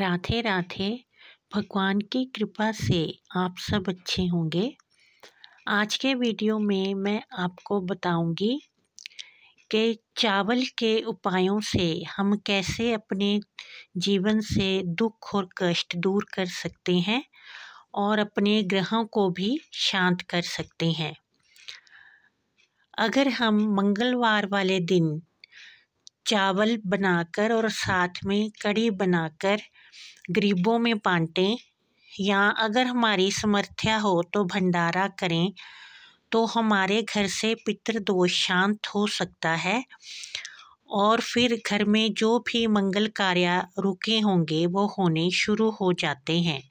राधे राधे भगवान की कृपा से आप सब अच्छे होंगे आज के वीडियो में मैं आपको बताऊंगी कि चावल के उपायों से हम कैसे अपने जीवन से दुख और कष्ट दूर कर सकते हैं और अपने ग्रहों को भी शांत कर सकते हैं अगर हम मंगलवार वाले दिन चावल बनाकर और साथ में कड़ी बनाकर गरीबों में बांटें या अगर हमारी समर्थ्या हो तो भंडारा करें तो हमारे घर से पितृदोष शांत हो सकता है और फिर घर में जो भी मंगल कार्य रुके होंगे वो होने शुरू हो जाते हैं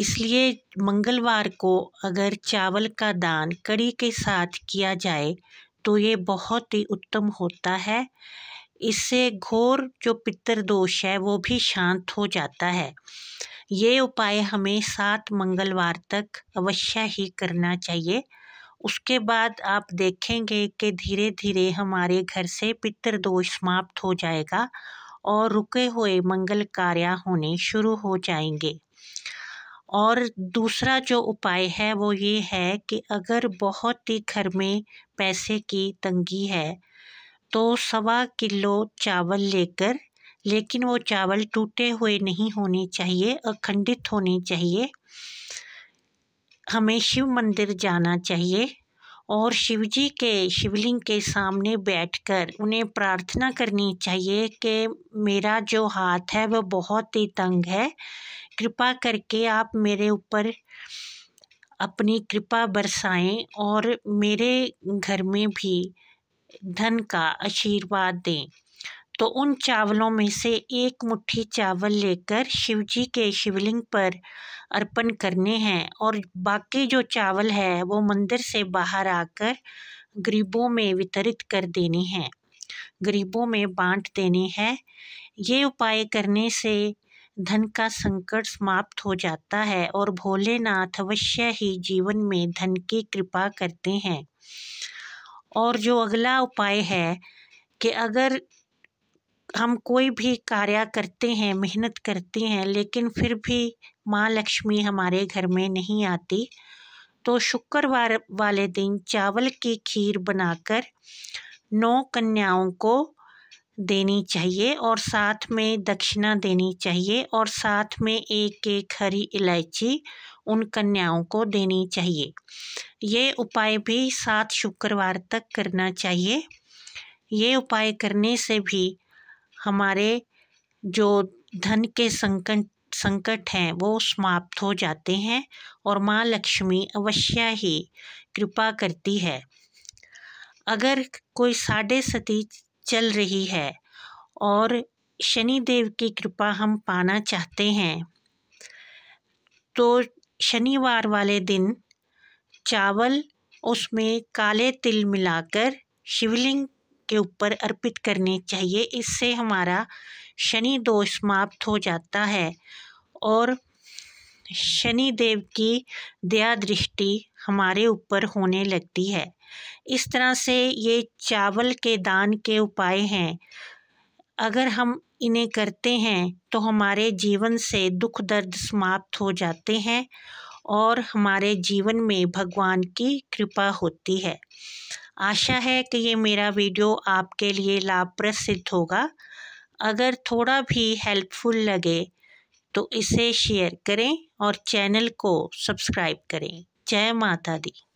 इसलिए मंगलवार को अगर चावल का दान कड़ी के साथ किया जाए तो ये बहुत ही उत्तम होता है इससे घोर जो पितर दोष है वो भी शांत हो जाता है ये उपाय हमें सात मंगलवार तक अवश्य ही करना चाहिए उसके बाद आप देखेंगे कि धीरे धीरे हमारे घर से पितर दोष समाप्त हो जाएगा और रुके हुए मंगल कार्य होने शुरू हो जाएंगे और दूसरा जो उपाय है वो ये है कि अगर बहुत ही घर में पैसे की तंगी है तो सवा किलो चावल लेकर लेकिन वो चावल टूटे हुए नहीं होने चाहिए अखंडित होने चाहिए हमें शिव मंदिर जाना चाहिए और शिव जी के शिवलिंग के सामने बैठकर उन्हें प्रार्थना करनी चाहिए कि मेरा जो हाथ है वह बहुत ही तंग है कृपा करके आप मेरे ऊपर अपनी कृपा बरसाएं और मेरे घर में भी धन का आशीर्वाद दें तो उन चावलों में से एक मुट्ठी चावल लेकर शिवजी के शिवलिंग पर अर्पण करने हैं और बाकी जो चावल है वो मंदिर से बाहर आकर गरीबों में वितरित कर देने हैं गरीबों में बांट देने हैं ये उपाय करने से धन का संकट समाप्त हो जाता है और भोलेनाथ अवश्य ही जीवन में धन की कृपा करते हैं और जो अगला उपाय है कि अगर हम कोई भी कार्य करते हैं मेहनत करते हैं लेकिन फिर भी माँ लक्ष्मी हमारे घर में नहीं आती तो शुक्रवार वाले दिन चावल की खीर बनाकर नौ कन्याओं को देनी चाहिए और साथ में दक्षिणा देनी चाहिए और साथ में एक एक हरी इलायची उन कन्याओं को देनी चाहिए ये उपाय भी सात शुक्रवार तक करना चाहिए ये उपाय करने से भी हमारे जो धन के संकट संकट हैं वो समाप्त हो जाते हैं और माँ लक्ष्मी अवश्य ही कृपा करती है अगर कोई साढ़े सती चल रही है और शनि देव की कृपा हम पाना चाहते हैं तो शनिवार वाले दिन चावल उसमें काले तिल मिलाकर शिवलिंग के ऊपर अर्पित करने चाहिए इससे हमारा शनि दोष समाप्त हो जाता है और शनि देव की दया दृष्टि हमारे ऊपर होने लगती है इस तरह से ये चावल के दान के उपाय हैं अगर हम इन्हें करते हैं तो हमारे जीवन से दुख दर्द समाप्त हो जाते हैं और हमारे जीवन में भगवान की कृपा होती है आशा है कि ये मेरा वीडियो आपके लिए लाभप्रद सिद्ध होगा अगर थोड़ा भी हेल्पफुल लगे तो इसे शेयर करें और चैनल को सब्सक्राइब करें जय माता दी